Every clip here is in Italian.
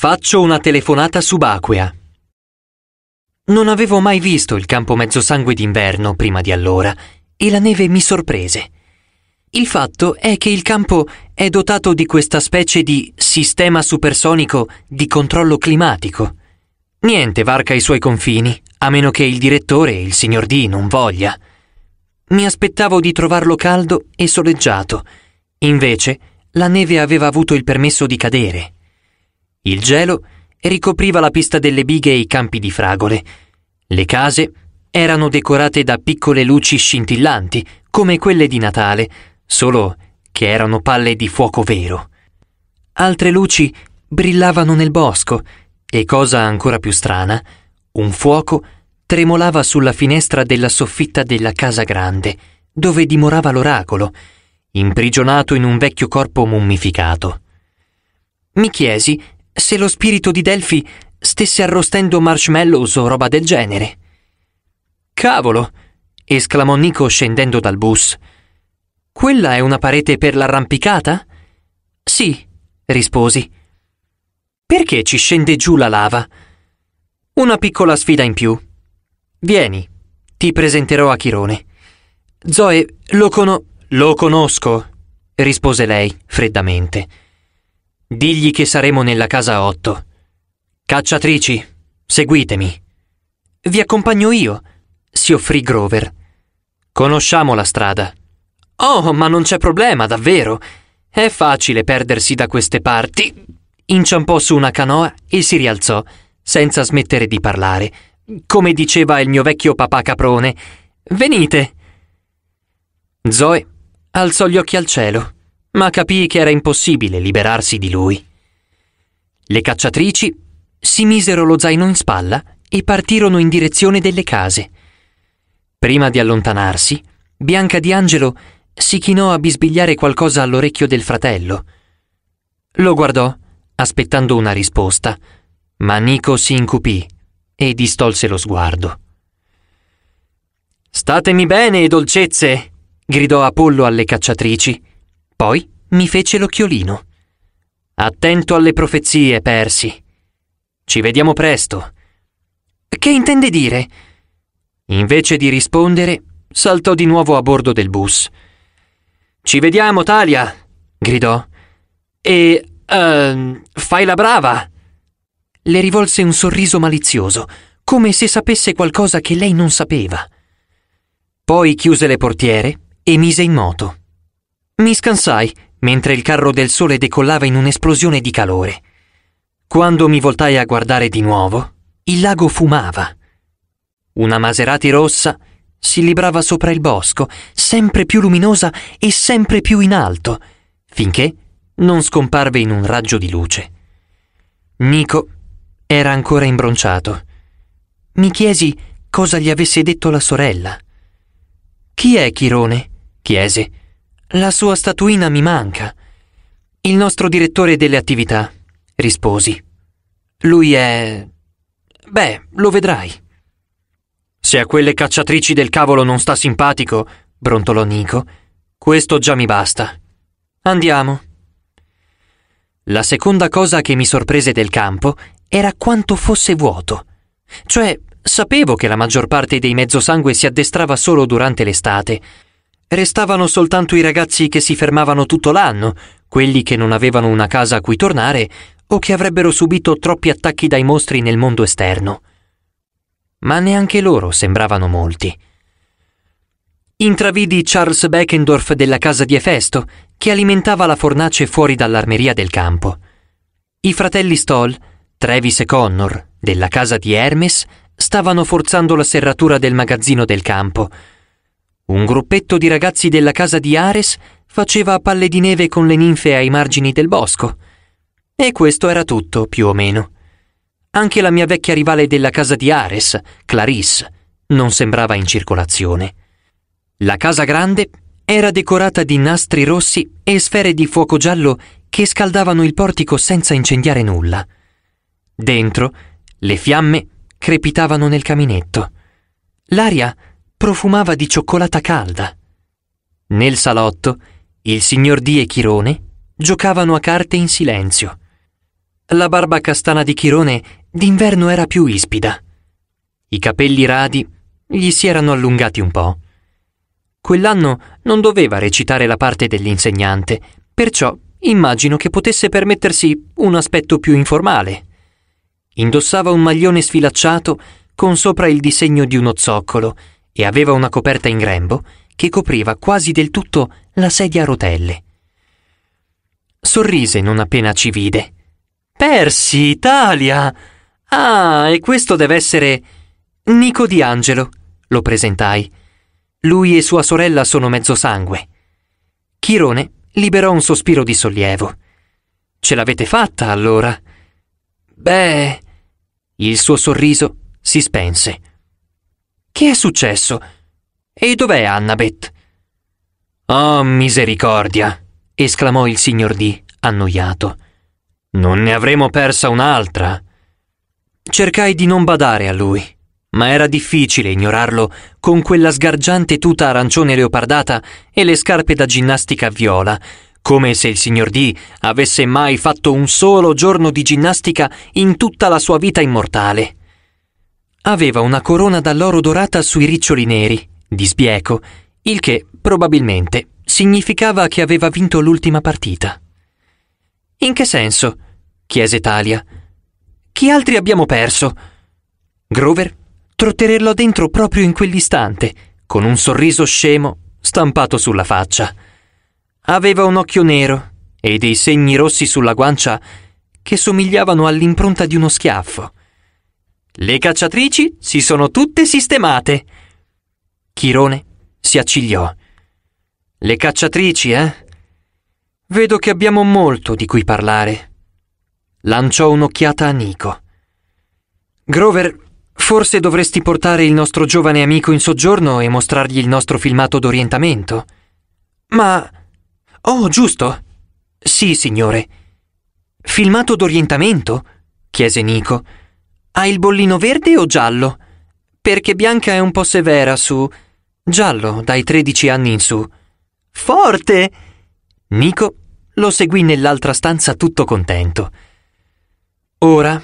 Faccio una telefonata subacquea. Non avevo mai visto il campo mezzosangue d'inverno prima di allora e la neve mi sorprese. Il fatto è che il campo è dotato di questa specie di sistema supersonico di controllo climatico. Niente varca i suoi confini, a meno che il direttore, il signor D, non voglia. Mi aspettavo di trovarlo caldo e soleggiato. Invece, la neve aveva avuto il permesso di cadere. Il gelo ricopriva la pista delle bighe e i campi di fragole. Le case erano decorate da piccole luci scintillanti, come quelle di Natale, solo che erano palle di fuoco vero. Altre luci brillavano nel bosco e, cosa ancora più strana, un fuoco tremolava sulla finestra della soffitta della casa grande, dove dimorava l'oracolo, imprigionato in un vecchio corpo mummificato. Mi chiesi se lo spirito di Delphi stesse arrostendo marshmallows o roba del genere. Cavolo! esclamò Nico scendendo dal bus. Quella è una parete per l'arrampicata? Sì, risposi. Perché ci scende giù la lava? Una piccola sfida in più. Vieni, ti presenterò a Chirone. Zoe, lo, conosco. lo conosco, rispose lei freddamente. Digli che saremo nella casa 8. Cacciatrici, seguitemi. Vi accompagno io, si offrì Grover. Conosciamo la strada. Oh, ma non c'è problema, davvero. È facile perdersi da queste parti. Inciampò su una canoa e si rialzò, senza smettere di parlare. Come diceva il mio vecchio papà caprone, venite. Zoe alzò gli occhi al cielo ma capì che era impossibile liberarsi di lui. Le cacciatrici si misero lo zaino in spalla e partirono in direzione delle case. Prima di allontanarsi, Bianca di Angelo si chinò a bisbigliare qualcosa all'orecchio del fratello. Lo guardò, aspettando una risposta, ma Nico si incupì e distolse lo sguardo. Statemi bene, dolcezze! gridò Apollo alle cacciatrici poi mi fece l'occhiolino. Attento alle profezie, Persi. Ci vediamo presto. Che intende dire? Invece di rispondere, saltò di nuovo a bordo del bus. Ci vediamo, Talia! gridò. E... Uh, fai la brava! Le rivolse un sorriso malizioso, come se sapesse qualcosa che lei non sapeva. Poi chiuse le portiere e mise in moto. Mi scansai mentre il carro del sole decollava in un'esplosione di calore. Quando mi voltai a guardare di nuovo, il lago fumava. Una Maserati rossa si librava sopra il bosco, sempre più luminosa e sempre più in alto, finché non scomparve in un raggio di luce. Nico era ancora imbronciato. Mi chiesi cosa gli avesse detto la sorella. Chi è Chirone? chiese. La sua statuina mi manca. Il nostro direttore delle attività, risposi. Lui è... Beh, lo vedrai. Se a quelle cacciatrici del cavolo non sta simpatico, brontolò Nico, questo già mi basta. Andiamo. La seconda cosa che mi sorprese del campo era quanto fosse vuoto. Cioè, sapevo che la maggior parte dei mezzosangue si addestrava solo durante l'estate, Restavano soltanto i ragazzi che si fermavano tutto l'anno, quelli che non avevano una casa a cui tornare o che avrebbero subito troppi attacchi dai mostri nel mondo esterno. Ma neanche loro sembravano molti. Intravidi Charles Beckendorf della casa di Efesto, che alimentava la fornace fuori dall'armeria del campo. I fratelli Stoll, Travis e Connor, della casa di Hermes, stavano forzando la serratura del magazzino del campo, un gruppetto di ragazzi della casa di Ares faceva palle di neve con le ninfe ai margini del bosco. E questo era tutto, più o meno. Anche la mia vecchia rivale della casa di Ares, Clarisse, non sembrava in circolazione. La casa grande era decorata di nastri rossi e sfere di fuoco giallo che scaldavano il portico senza incendiare nulla. Dentro, le fiamme crepitavano nel caminetto. L'aria profumava di cioccolata calda. Nel salotto il signor Di e Chirone giocavano a carte in silenzio. La barba castana di Chirone d'inverno era più ispida. I capelli radi gli si erano allungati un po'. Quell'anno non doveva recitare la parte dell'insegnante, perciò immagino che potesse permettersi un aspetto più informale. Indossava un maglione sfilacciato con sopra il disegno di uno zoccolo e aveva una coperta in grembo che copriva quasi del tutto la sedia a rotelle. Sorrise non appena ci vide. Persi, Italia! Ah, e questo deve essere Nico di Angelo, lo presentai. Lui e sua sorella sono mezzo sangue. Chirone liberò un sospiro di sollievo. Ce l'avete fatta allora? Beh. Il suo sorriso si spense. Che è successo? E dov'è Annabeth? Oh, misericordia! esclamò il signor D, annoiato. Non ne avremo persa un'altra. Cercai di non badare a lui, ma era difficile ignorarlo con quella sgargiante tuta arancione leopardata e le scarpe da ginnastica viola, come se il signor D avesse mai fatto un solo giorno di ginnastica in tutta la sua vita immortale aveva una corona d'alloro dorata sui riccioli neri, di sbieco, il che probabilmente significava che aveva vinto l'ultima partita. In che senso? chiese Talia. Chi altri abbiamo perso? Grover trotterellò dentro proprio in quell'istante, con un sorriso scemo stampato sulla faccia. Aveva un occhio nero e dei segni rossi sulla guancia che somigliavano all'impronta di uno schiaffo. Le cacciatrici si sono tutte sistemate. Chirone si accigliò. Le cacciatrici, eh? Vedo che abbiamo molto di cui parlare. Lanciò un'occhiata a Nico. Grover, forse dovresti portare il nostro giovane amico in soggiorno e mostrargli il nostro filmato d'orientamento. Ma... Oh, giusto. Sì, signore. Filmato d'orientamento? chiese Nico. Ha il bollino verde o giallo? Perché Bianca è un po' severa su... Giallo, dai 13 anni in su. Forte! Nico lo seguì nell'altra stanza tutto contento. Ora,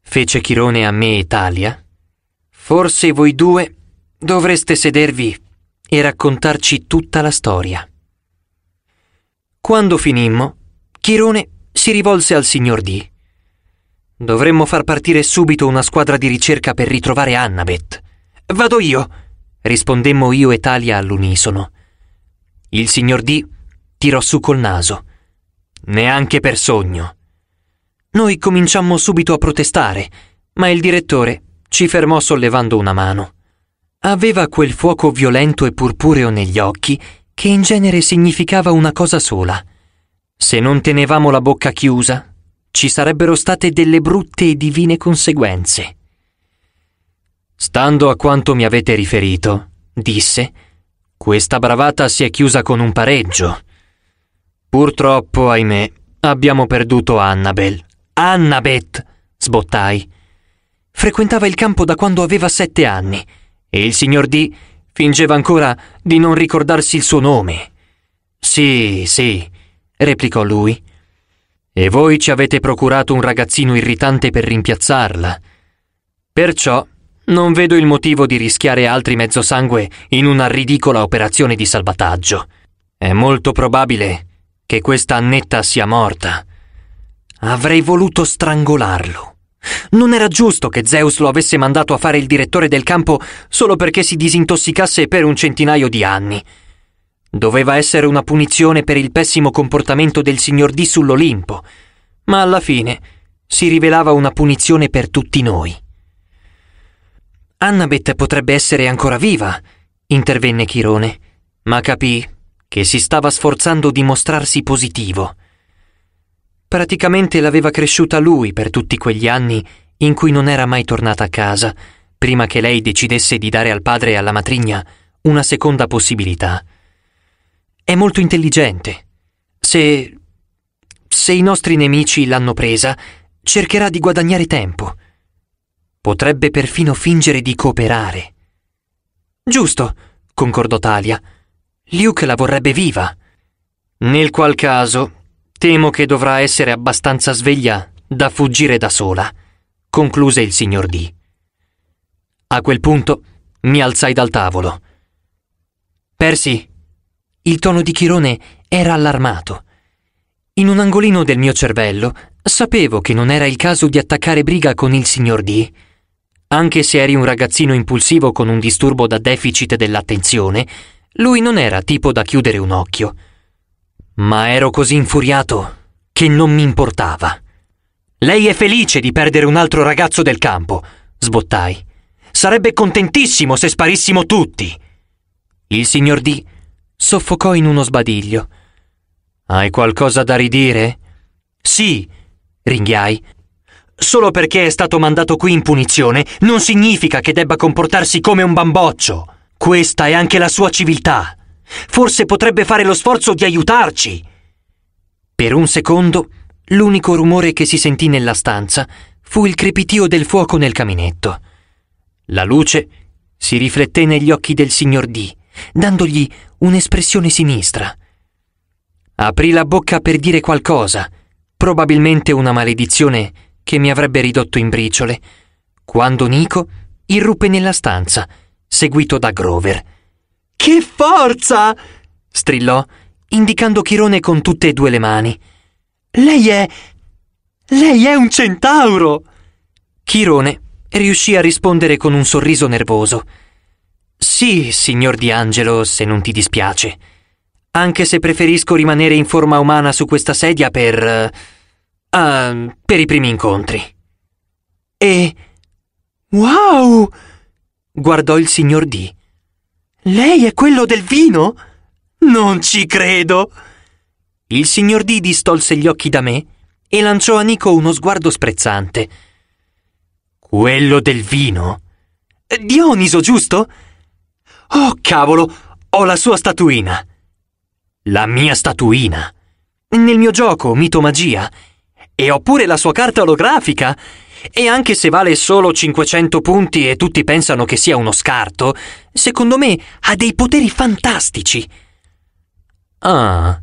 fece Chirone a me e Talia, forse voi due dovreste sedervi e raccontarci tutta la storia. Quando finimmo, Chirone si rivolse al signor D Dovremmo far partire subito una squadra di ricerca per ritrovare Annabeth. Vado io, rispondemmo io e Talia all'unisono. Il signor D tirò su col naso. Neanche per sogno. Noi cominciammo subito a protestare, ma il direttore ci fermò sollevando una mano. Aveva quel fuoco violento e purpureo negli occhi che in genere significava una cosa sola. Se non tenevamo la bocca chiusa, ci sarebbero state delle brutte e divine conseguenze. Stando a quanto mi avete riferito, disse, questa bravata si è chiusa con un pareggio. Purtroppo, ahimè, abbiamo perduto Annabel. Annabeth, sbottai. Frequentava il campo da quando aveva sette anni e il signor D fingeva ancora di non ricordarsi il suo nome. Sì, sì, replicò lui. E voi ci avete procurato un ragazzino irritante per rimpiazzarla. Perciò non vedo il motivo di rischiare altri mezzo sangue in una ridicola operazione di salvataggio. È molto probabile che questa Annetta sia morta. Avrei voluto strangolarlo. Non era giusto che Zeus lo avesse mandato a fare il direttore del campo solo perché si disintossicasse per un centinaio di anni. Doveva essere una punizione per il pessimo comportamento del signor D sull'Olimpo, ma alla fine si rivelava una punizione per tutti noi. Annabeth potrebbe essere ancora viva, intervenne Chirone, ma capì che si stava sforzando di mostrarsi positivo. Praticamente l'aveva cresciuta lui per tutti quegli anni in cui non era mai tornata a casa, prima che lei decidesse di dare al padre e alla matrigna una seconda possibilità. È molto intelligente. Se... se i nostri nemici l'hanno presa, cercherà di guadagnare tempo. Potrebbe perfino fingere di cooperare. Giusto, concordò Talia. Luke la vorrebbe viva. Nel qual caso, temo che dovrà essere abbastanza sveglia da fuggire da sola, concluse il signor D. A quel punto mi alzai dal tavolo. Persi, il tono di Chirone era allarmato. In un angolino del mio cervello sapevo che non era il caso di attaccare briga con il signor D. Anche se eri un ragazzino impulsivo con un disturbo da deficit dell'attenzione, lui non era tipo da chiudere un occhio. Ma ero così infuriato che non mi importava. Lei è felice di perdere un altro ragazzo del campo, sbottai. Sarebbe contentissimo se sparissimo tutti. Il signor D soffocò in uno sbadiglio. Hai qualcosa da ridire? Sì, ringhiai. Solo perché è stato mandato qui in punizione non significa che debba comportarsi come un bamboccio. Questa è anche la sua civiltà. Forse potrebbe fare lo sforzo di aiutarci. Per un secondo, l'unico rumore che si sentì nella stanza fu il crepitio del fuoco nel caminetto. La luce si rifletté negli occhi del signor D dandogli un'espressione sinistra. Aprì la bocca per dire qualcosa, probabilmente una maledizione che mi avrebbe ridotto in briciole, quando Nico irruppe nella stanza, seguito da Grover. Che forza! strillò, indicando Chirone con tutte e due le mani. Lei è. Lei è un centauro! Chirone riuscì a rispondere con un sorriso nervoso. Sì, signor Di Angelo, se non ti dispiace. Anche se preferisco rimanere in forma umana su questa sedia per... Uh, per i primi incontri. E... Wow! guardò il signor D. Lei è quello del vino? Non ci credo! Il signor D distolse gli occhi da me e lanciò a Nico uno sguardo sprezzante. Quello del vino? Dioniso, giusto? Oh, cavolo, ho la sua statuina. La mia statuina. Nel mio gioco, Mito Magia. E ho pure la sua carta olografica. E anche se vale solo 500 punti e tutti pensano che sia uno scarto, secondo me ha dei poteri fantastici. Ah.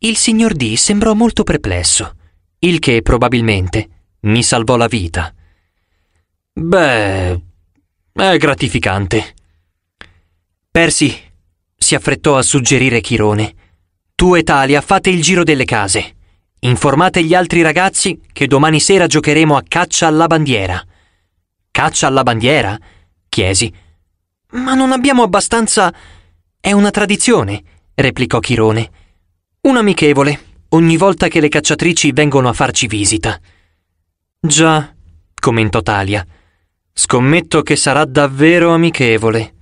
Il signor D sembrò molto perplesso, il che probabilmente mi salvò la vita. Beh, è gratificante. Persi, si affrettò a suggerire Chirone. Tu e Talia fate il giro delle case. Informate gli altri ragazzi che domani sera giocheremo a caccia alla bandiera. Caccia alla bandiera? chiesi. Ma non abbiamo abbastanza. È una tradizione, replicò Chirone. Un amichevole, ogni volta che le cacciatrici vengono a farci visita. Già, commentò Talia. Scommetto che sarà davvero amichevole.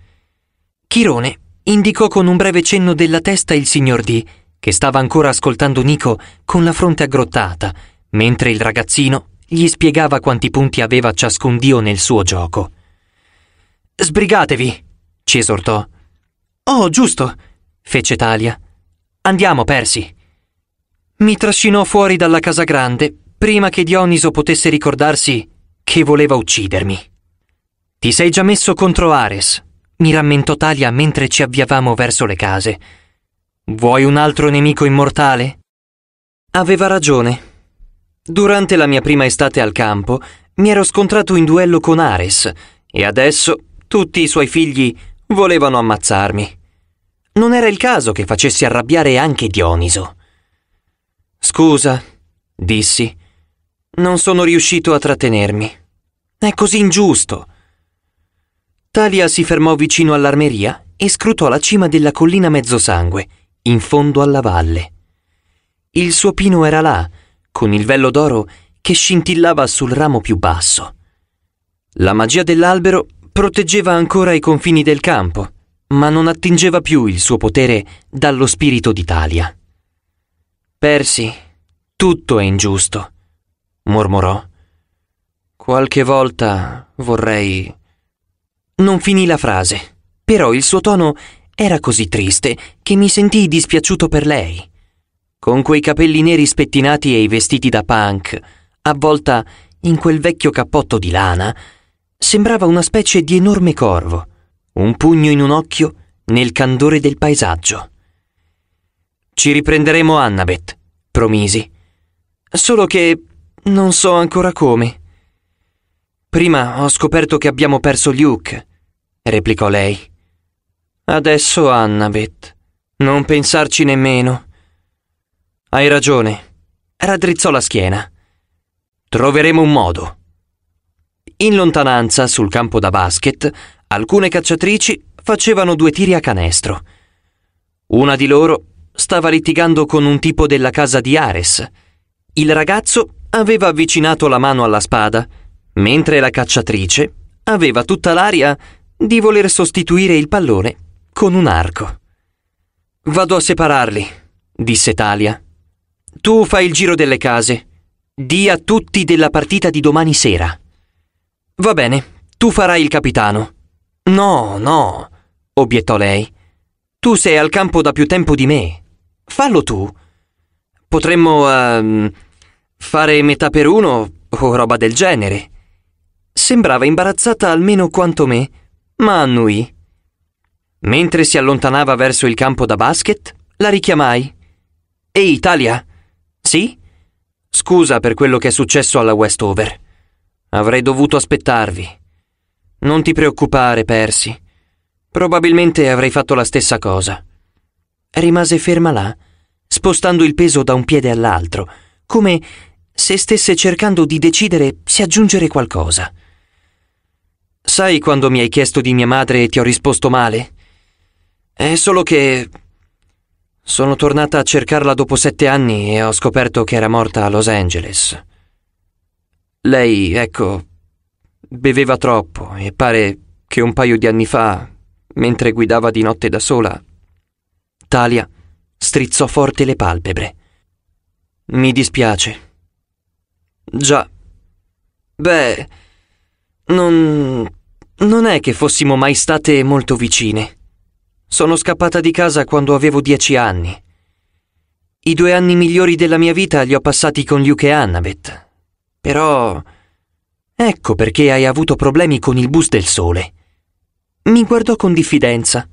Chirone indicò con un breve cenno della testa il signor D, che stava ancora ascoltando Nico con la fronte aggrottata, mentre il ragazzino gli spiegava quanti punti aveva ciascun dio nel suo gioco. Sbrigatevi, ci esortò. Oh, giusto, fece Talia. Andiamo, Persi. Mi trascinò fuori dalla casa grande prima che Dioniso potesse ricordarsi che voleva uccidermi. Ti sei già messo contro Ares, mi rammentò Talia mentre ci avviavamo verso le case. Vuoi un altro nemico immortale? Aveva ragione. Durante la mia prima estate al campo mi ero scontrato in duello con Ares e adesso tutti i suoi figli volevano ammazzarmi. Non era il caso che facessi arrabbiare anche Dioniso. Scusa, dissi. Non sono riuscito a trattenermi. È così ingiusto. Talia si fermò vicino all'armeria e scrutò la cima della collina mezzosangue, in fondo alla valle. Il suo pino era là, con il vello d'oro che scintillava sul ramo più basso. La magia dell'albero proteggeva ancora i confini del campo, ma non attingeva più il suo potere dallo spirito d'Italia. Persi, tutto è ingiusto, mormorò. Qualche volta vorrei non finì la frase, però il suo tono era così triste che mi sentii dispiaciuto per lei. Con quei capelli neri spettinati e i vestiti da punk, avvolta in quel vecchio cappotto di lana, sembrava una specie di enorme corvo, un pugno in un occhio nel candore del paesaggio. Ci riprenderemo Annabeth, promisi. Solo che non so ancora come. Prima ho scoperto che abbiamo perso Luke, replicò lei. Adesso Annabeth. Non pensarci nemmeno. Hai ragione. Raddrizzò la schiena. Troveremo un modo. In lontananza, sul campo da basket, alcune cacciatrici facevano due tiri a canestro. Una di loro stava litigando con un tipo della casa di Ares. Il ragazzo aveva avvicinato la mano alla spada mentre la cacciatrice aveva tutta l'aria di voler sostituire il pallone con un arco. Vado a separarli, disse Talia. Tu fai il giro delle case. Di a tutti della partita di domani sera. Va bene, tu farai il capitano. No, no, obiettò lei. Tu sei al campo da più tempo di me. Fallo tu. Potremmo... Uh, fare metà per uno o roba del genere sembrava imbarazzata almeno quanto me, ma annui. Mentre si allontanava verso il campo da basket, la richiamai. Ehi Italia? Sì? Scusa per quello che è successo alla Westover. Avrei dovuto aspettarvi. Non ti preoccupare, Persi. Probabilmente avrei fatto la stessa cosa. Rimase ferma là, spostando il peso da un piede all'altro, come se stesse cercando di decidere se aggiungere qualcosa. Sai quando mi hai chiesto di mia madre e ti ho risposto male? È solo che... Sono tornata a cercarla dopo sette anni e ho scoperto che era morta a Los Angeles. Lei, ecco, beveva troppo e pare che un paio di anni fa, mentre guidava di notte da sola, Talia strizzò forte le palpebre. Mi dispiace. Già. Beh, non... Non è che fossimo mai state molto vicine. Sono scappata di casa quando avevo dieci anni. I due anni migliori della mia vita li ho passati con Luke e Annabeth. Però... Ecco perché hai avuto problemi con il bus del sole. Mi guardò con diffidenza.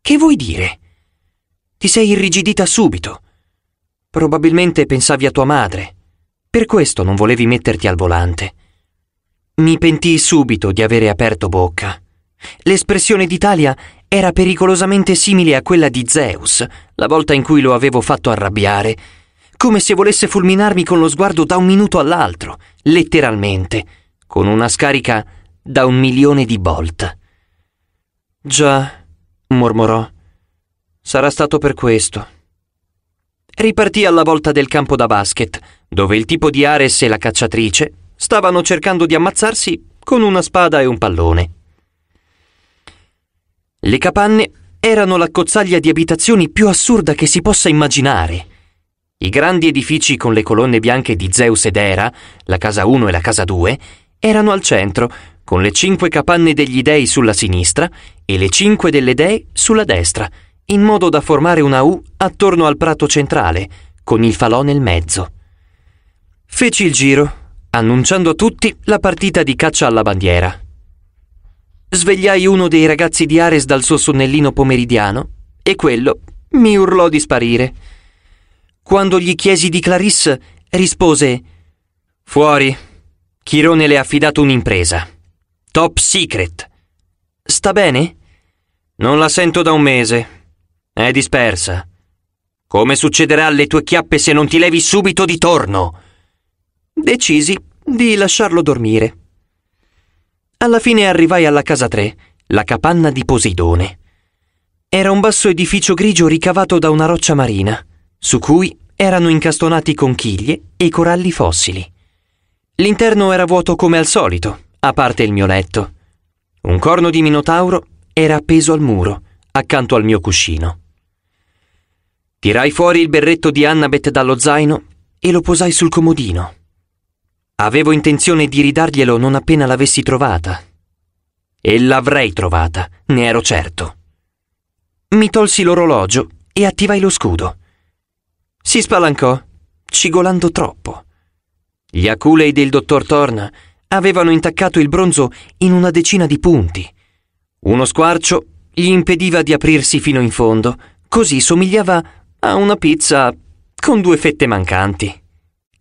Che vuoi dire? Ti sei irrigidita subito. Probabilmente pensavi a tua madre. Per questo non volevi metterti al volante. Mi pentii subito di avere aperto bocca. L'espressione d'Italia era pericolosamente simile a quella di Zeus, la volta in cui lo avevo fatto arrabbiare, come se volesse fulminarmi con lo sguardo da un minuto all'altro, letteralmente, con una scarica da un milione di volt. Già, mormorò, sarà stato per questo. Ripartì alla volta del campo da basket, dove il tipo di Ares e la cacciatrice Stavano cercando di ammazzarsi con una spada e un pallone. Le capanne erano l'accozzaglia di abitazioni più assurda che si possa immaginare. I grandi edifici con le colonne bianche di Zeus ed Era, la casa 1 e la casa 2, erano al centro, con le cinque capanne degli dei sulla sinistra e le cinque delle dee sulla destra, in modo da formare una U attorno al prato centrale, con il falò nel mezzo. Feci il giro annunciando a tutti la partita di caccia alla bandiera. Svegliai uno dei ragazzi di Ares dal suo sonnellino pomeridiano e quello mi urlò di sparire. Quando gli chiesi di Clarisse, rispose: Fuori. Chirone le ha affidato un'impresa. Top secret. Sta bene? Non la sento da un mese. È dispersa. Come succederà alle tue chiappe se non ti levi subito di torno? Decisi di lasciarlo dormire. Alla fine arrivai alla casa 3, la capanna di Poseidone. Era un basso edificio grigio ricavato da una roccia marina, su cui erano incastonati conchiglie e coralli fossili. L'interno era vuoto come al solito, a parte il mio letto. Un corno di minotauro era appeso al muro, accanto al mio cuscino. Tirai fuori il berretto di Annabeth dallo zaino e lo posai sul comodino. Avevo intenzione di ridarglielo non appena l'avessi trovata. E l'avrei trovata, ne ero certo. Mi tolsi l'orologio e attivai lo scudo. Si spalancò, cigolando troppo. Gli aculei del dottor Torna avevano intaccato il bronzo in una decina di punti. Uno squarcio gli impediva di aprirsi fino in fondo, così somigliava a una pizza con due fette mancanti.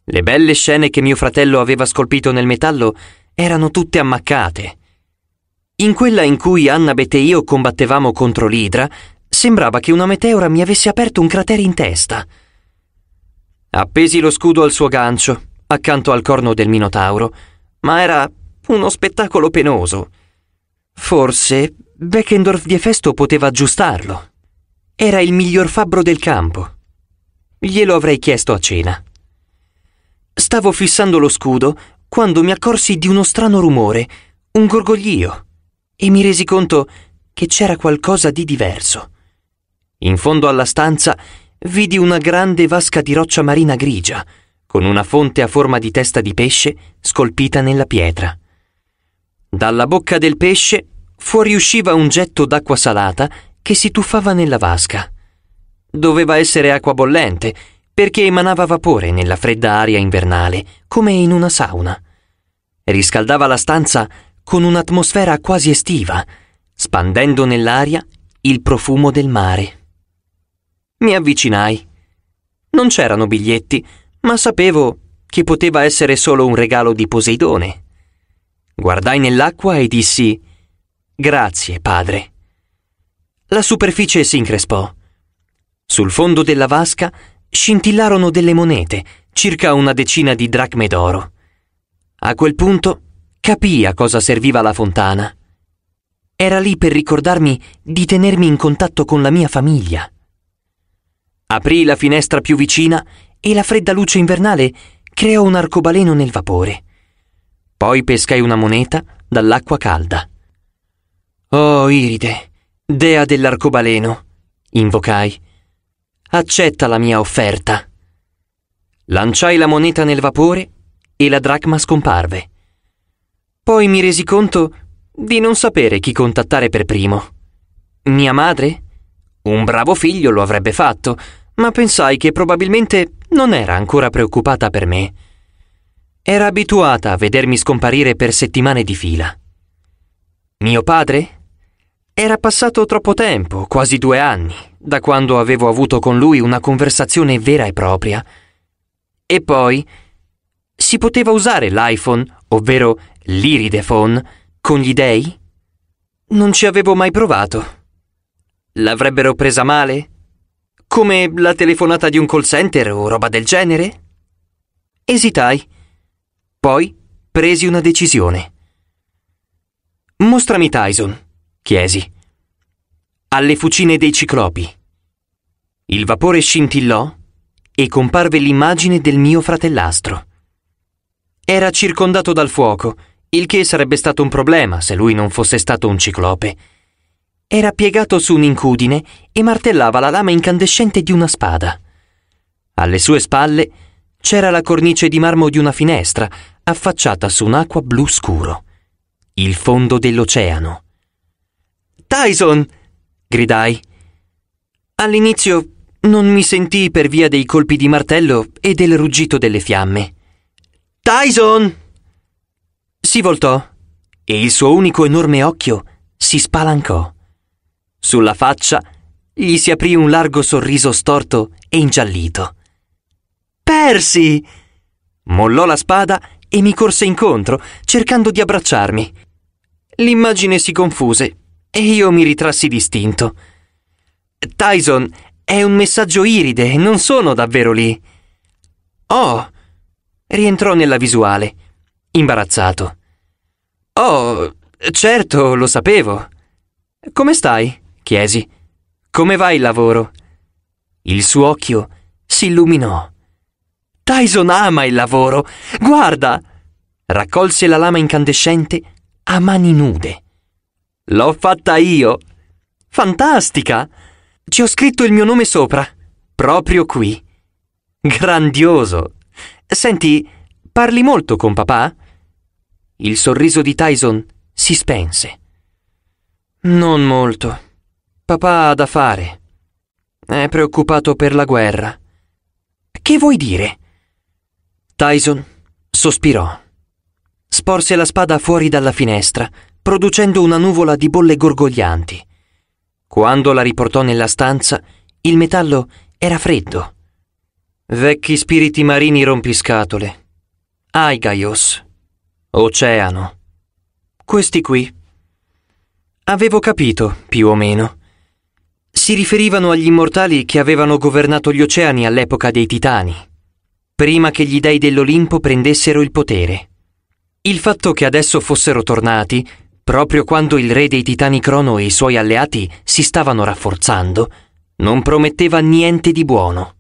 Le belle scene che mio fratello aveva scolpito nel metallo erano tutte ammaccate. In quella in cui Annabeth e io combattevamo contro l'Idra, sembrava che una meteora mi avesse aperto un cratere in testa. Appesi lo scudo al suo gancio, accanto al corno del Minotauro, ma era uno spettacolo penoso. Forse Beckendorf di Efesto poteva aggiustarlo. Era il miglior fabbro del campo. Glielo avrei chiesto a cena. Stavo fissando lo scudo quando mi accorsi di uno strano rumore, un gorgoglio, e mi resi conto che c'era qualcosa di diverso. In fondo alla stanza vidi una grande vasca di roccia marina grigia, con una fonte a forma di testa di pesce scolpita nella pietra. Dalla bocca del pesce fuoriusciva un getto d'acqua salata che si tuffava nella vasca. Doveva essere acqua bollente, perché emanava vapore nella fredda aria invernale, come in una sauna. Riscaldava la stanza con un'atmosfera quasi estiva, spandendo nell'aria il profumo del mare. Mi avvicinai. Non c'erano biglietti, ma sapevo che poteva essere solo un regalo di Poseidone. Guardai nell'acqua e dissi Grazie, padre. La superficie si increspò. Sul fondo della vasca scintillarono delle monete, circa una decina di dracme d'oro. A quel punto capii a cosa serviva la fontana. Era lì per ricordarmi di tenermi in contatto con la mia famiglia. Aprì la finestra più vicina e la fredda luce invernale creò un arcobaleno nel vapore. Poi pescai una moneta dall'acqua calda. Oh Iride, dea dell'arcobaleno, invocai accetta la mia offerta. Lanciai la moneta nel vapore e la dracma scomparve. Poi mi resi conto di non sapere chi contattare per primo. Mia madre? Un bravo figlio lo avrebbe fatto, ma pensai che probabilmente non era ancora preoccupata per me. Era abituata a vedermi scomparire per settimane di fila. Mio padre? Era passato troppo tempo, quasi due anni, da quando avevo avuto con lui una conversazione vera e propria. E poi si poteva usare l'iPhone, ovvero l'iridephone, con gli dei? Non ci avevo mai provato. L'avrebbero presa male? Come la telefonata di un call center o roba del genere? Esitai. Poi presi una decisione. Mostrami Tyson chiesi. Alle fucine dei ciclopi. Il vapore scintillò e comparve l'immagine del mio fratellastro. Era circondato dal fuoco, il che sarebbe stato un problema se lui non fosse stato un ciclope. Era piegato su un'incudine e martellava la lama incandescente di una spada. Alle sue spalle c'era la cornice di marmo di una finestra affacciata su un'acqua blu scuro, il fondo dell'oceano. Tyson! gridai. All'inizio non mi sentii per via dei colpi di martello e del ruggito delle fiamme. Tyson! Si voltò e il suo unico enorme occhio si spalancò. Sulla faccia gli si aprì un largo sorriso storto e ingiallito. Persi! Mollò la spada e mi corse incontro, cercando di abbracciarmi. L'immagine si confuse e io mi ritrassi distinto. Tyson, è un messaggio iride, non sono davvero lì. Oh! Rientrò nella visuale, imbarazzato. Oh, certo, lo sapevo. Come stai? chiesi. Come va il lavoro? Il suo occhio si illuminò. Tyson ama il lavoro. Guarda! Raccolse la lama incandescente a mani nude. L'ho fatta io! Fantastica! Ci ho scritto il mio nome sopra, proprio qui. Grandioso! Senti, parli molto con papà? Il sorriso di Tyson si spense. Non molto. Papà ha da fare. È preoccupato per la guerra. Che vuoi dire? Tyson sospirò. Sporse la spada fuori dalla finestra producendo una nuvola di bolle gorgoglianti. Quando la riportò nella stanza, il metallo era freddo. Vecchi spiriti marini rompiscatole. Aigaios. Oceano. Questi qui. Avevo capito, più o meno. Si riferivano agli immortali che avevano governato gli oceani all'epoca dei titani, prima che gli dei dell'Olimpo prendessero il potere. Il fatto che adesso fossero tornati Proprio quando il re dei titani Crono e i suoi alleati si stavano rafforzando, non prometteva niente di buono.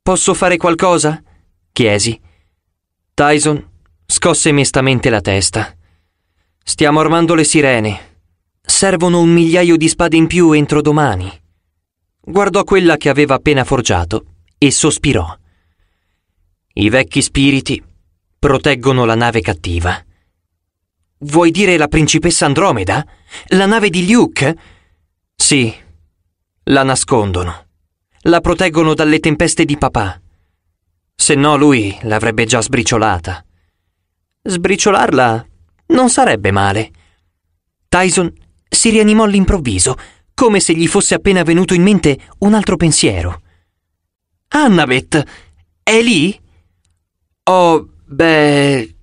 Posso fare qualcosa? chiesi. Tyson scosse mestamente la testa. Stiamo armando le sirene. Servono un migliaio di spade in più entro domani. Guardò quella che aveva appena forgiato e sospirò. I vecchi spiriti proteggono la nave cattiva. Vuoi dire la principessa Andromeda? La nave di Luke? Sì, la nascondono. La proteggono dalle tempeste di papà. Se no lui l'avrebbe già sbriciolata. Sbriciolarla non sarebbe male. Tyson si rianimò all'improvviso, come se gli fosse appena venuto in mente un altro pensiero. Annabeth, è lì? Oh, beh,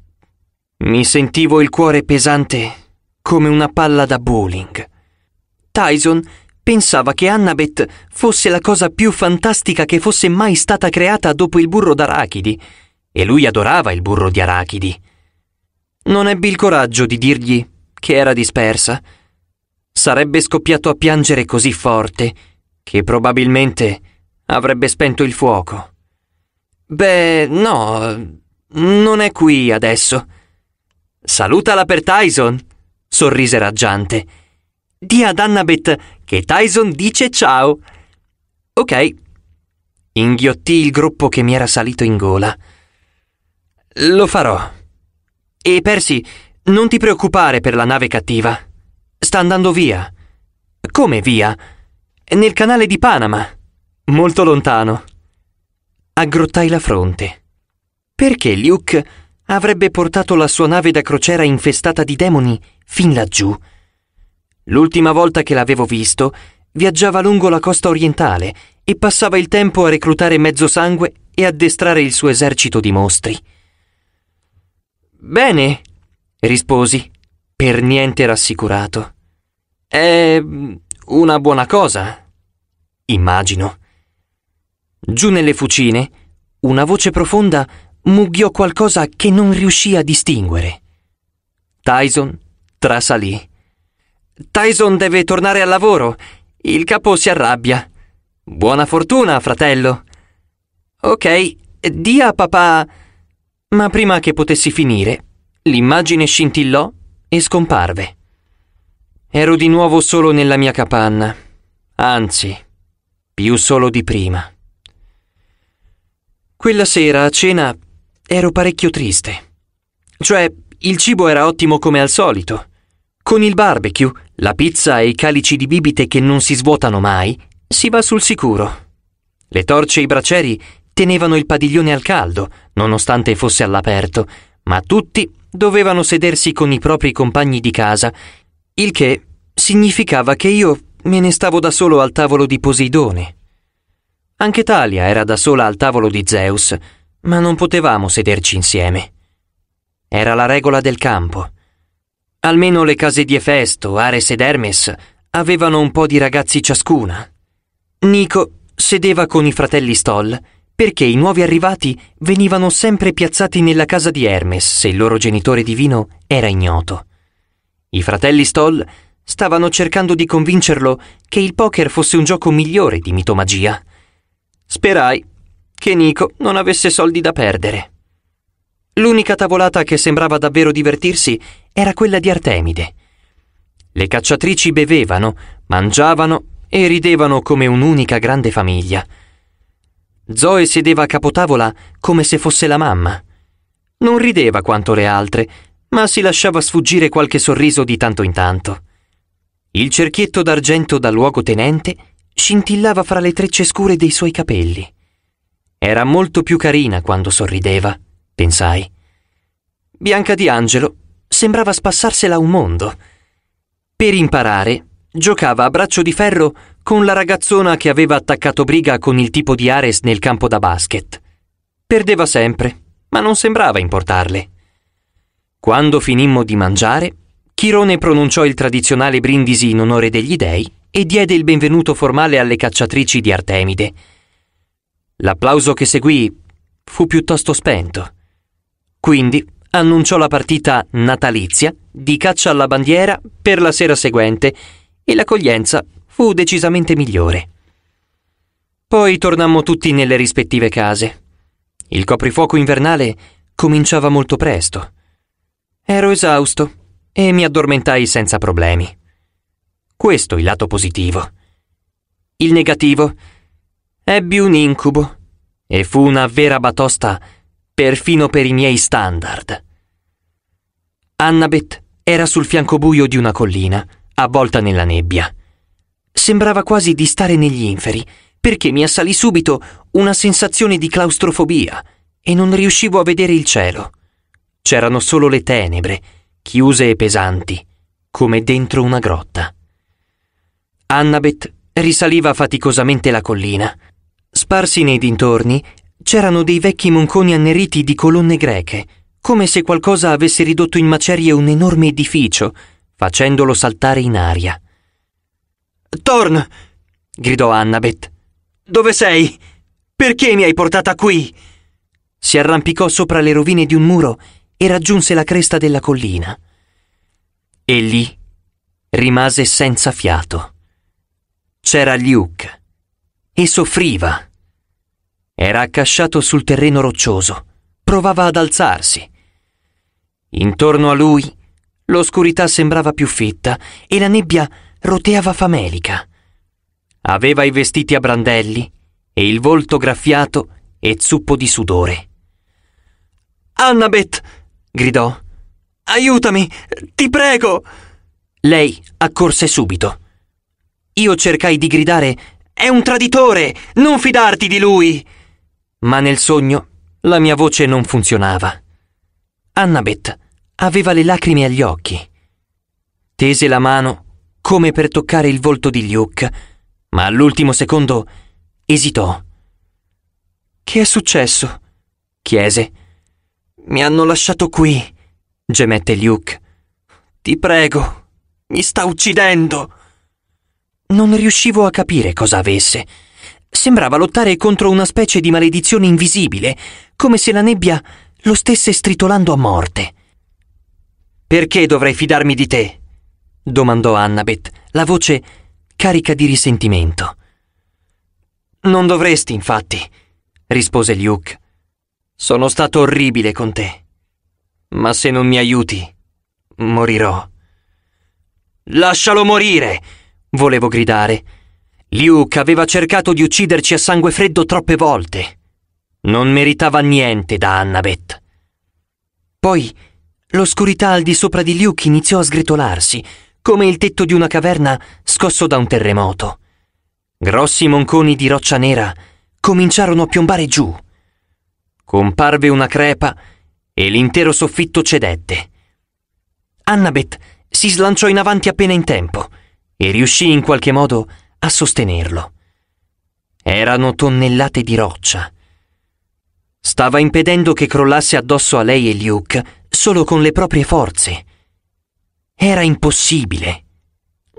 mi sentivo il cuore pesante come una palla da bowling. Tyson pensava che Annabeth fosse la cosa più fantastica che fosse mai stata creata dopo il burro d'arachidi, e lui adorava il burro di arachidi. Non ebbi il coraggio di dirgli che era dispersa. Sarebbe scoppiato a piangere così forte che probabilmente avrebbe spento il fuoco. Beh, no, non è qui adesso. Salutala per Tyson, sorrise raggiante. Di ad Annabeth che Tyson dice ciao. Ok. Inghiottì il gruppo che mi era salito in gola. Lo farò. E Percy, non ti preoccupare per la nave cattiva. Sta andando via. Come via? Nel canale di Panama. Molto lontano. Aggrottai la fronte. Perché Luke avrebbe portato la sua nave da crociera infestata di demoni fin laggiù. L'ultima volta che l'avevo visto, viaggiava lungo la costa orientale e passava il tempo a reclutare mezzo sangue e addestrare il suo esercito di mostri. Bene, risposi, per niente rassicurato. È una buona cosa, immagino. Giù nelle fucine, una voce profonda mugghiò qualcosa che non riuscì a distinguere. Tyson trasalì. Tyson deve tornare al lavoro. Il capo si arrabbia. Buona fortuna, fratello. Ok, dia a papà. Ma prima che potessi finire, l'immagine scintillò e scomparve. Ero di nuovo solo nella mia capanna, anzi, più solo di prima. Quella sera a cena ero parecchio triste. Cioè, il cibo era ottimo come al solito. Con il barbecue, la pizza e i calici di bibite che non si svuotano mai, si va sul sicuro. Le torce e i braceri tenevano il padiglione al caldo, nonostante fosse all'aperto, ma tutti dovevano sedersi con i propri compagni di casa, il che significava che io me ne stavo da solo al tavolo di Poseidone. Anche Talia era da sola al tavolo di Zeus, ma non potevamo sederci insieme. Era la regola del campo. Almeno le case di Efesto, Ares ed Hermes avevano un po' di ragazzi ciascuna. Nico sedeva con i fratelli Stoll perché i nuovi arrivati venivano sempre piazzati nella casa di Hermes se il loro genitore divino era ignoto. I fratelli Stoll stavano cercando di convincerlo che il poker fosse un gioco migliore di mitomagia. Sperai che Nico non avesse soldi da perdere. L'unica tavolata che sembrava davvero divertirsi era quella di Artemide. Le cacciatrici bevevano, mangiavano e ridevano come un'unica grande famiglia. Zoe sedeva a capotavola come se fosse la mamma. Non rideva quanto le altre, ma si lasciava sfuggire qualche sorriso di tanto in tanto. Il cerchietto d'argento da luogotenente scintillava fra le trecce scure dei suoi capelli. Era molto più carina quando sorrideva, pensai. Bianca di Angelo sembrava spassarsela un mondo. Per imparare, giocava a braccio di ferro con la ragazzona che aveva attaccato briga con il tipo di Ares nel campo da basket. Perdeva sempre, ma non sembrava importarle. Quando finimmo di mangiare, Chirone pronunciò il tradizionale brindisi in onore degli dei e diede il benvenuto formale alle cacciatrici di Artemide L'applauso che seguì fu piuttosto spento. Quindi annunciò la partita natalizia di caccia alla bandiera per la sera seguente e l'accoglienza fu decisamente migliore. Poi tornammo tutti nelle rispettive case. Il coprifuoco invernale cominciava molto presto. Ero esausto e mi addormentai senza problemi. Questo il lato positivo. Il negativo è Ebbi un incubo e fu una vera batosta perfino per i miei standard. Annabeth era sul fianco buio di una collina, avvolta nella nebbia. Sembrava quasi di stare negli inferi, perché mi assalì subito una sensazione di claustrofobia e non riuscivo a vedere il cielo. C'erano solo le tenebre, chiuse e pesanti, come dentro una grotta. Annabeth risaliva faticosamente la collina, Sparsi nei dintorni c'erano dei vecchi monconi anneriti di colonne greche, come se qualcosa avesse ridotto in macerie un enorme edificio, facendolo saltare in aria. Torn! gridò Annabeth. Dove sei? Perché mi hai portata qui? Si arrampicò sopra le rovine di un muro e raggiunse la cresta della collina. E lì rimase senza fiato. C'era Luke e soffriva. Era accasciato sul terreno roccioso. Provava ad alzarsi. Intorno a lui l'oscurità sembrava più fitta e la nebbia roteava famelica. Aveva i vestiti a brandelli e il volto graffiato e zuppo di sudore. Annabeth! gridò. Aiutami! Ti prego! Lei accorse subito. Io cercai di gridare: È un traditore! Non fidarti di lui! ma nel sogno la mia voce non funzionava. Annabeth aveva le lacrime agli occhi. Tese la mano come per toccare il volto di Luke, ma all'ultimo secondo esitò. Che è successo? chiese. Mi hanno lasciato qui, gemette Luke. Ti prego, mi sta uccidendo. Non riuscivo a capire cosa avesse sembrava lottare contro una specie di maledizione invisibile, come se la nebbia lo stesse stritolando a morte. Perché dovrei fidarmi di te? domandò Annabeth, la voce carica di risentimento. Non dovresti, infatti, rispose Luke. Sono stato orribile con te. Ma se non mi aiuti, morirò. Lascialo morire! volevo gridare Luke aveva cercato di ucciderci a sangue freddo troppe volte. Non meritava niente da Annabeth. Poi l'oscurità al di sopra di Luke iniziò a sgretolarsi, come il tetto di una caverna scosso da un terremoto. Grossi monconi di roccia nera cominciarono a piombare giù. Comparve una crepa e l'intero soffitto cedette. Annabeth si slanciò in avanti appena in tempo e riuscì in qualche modo a a sostenerlo. Erano tonnellate di roccia. Stava impedendo che crollasse addosso a lei e Luke solo con le proprie forze. Era impossibile.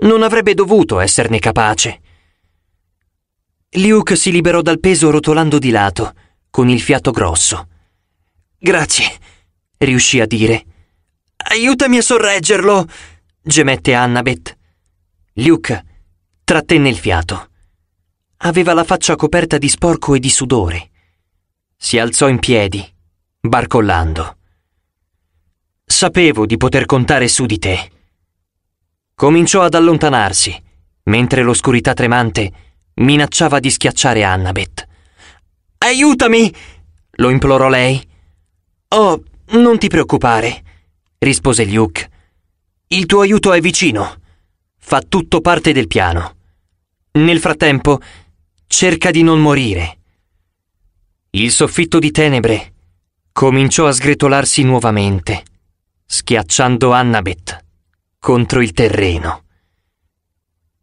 Non avrebbe dovuto esserne capace. Luke si liberò dal peso rotolando di lato, con il fiato grosso. Grazie, riuscì a dire. Aiutami a sorreggerlo, gemette Annabeth. Luke Trattenne il fiato. Aveva la faccia coperta di sporco e di sudore. Si alzò in piedi, barcollando. Sapevo di poter contare su di te. Cominciò ad allontanarsi, mentre l'oscurità tremante minacciava di schiacciare Annabeth. Aiutami! lo implorò lei. Oh, non ti preoccupare, rispose Luke. Il tuo aiuto è vicino. Fa tutto parte del piano. Nel frattempo, cerca di non morire. Il soffitto di tenebre cominciò a sgretolarsi nuovamente, schiacciando Annabeth contro il terreno.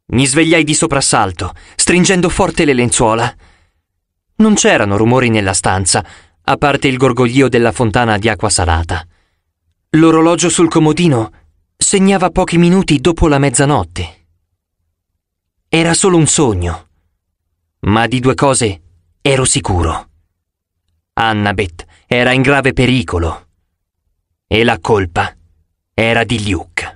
Mi svegliai di soprassalto, stringendo forte le lenzuola. Non c'erano rumori nella stanza, a parte il gorgoglio della fontana di acqua salata. L'orologio sul comodino segnava pochi minuti dopo la mezzanotte. Era solo un sogno. Ma di due cose ero sicuro. Annabeth era in grave pericolo. E la colpa era di Luke.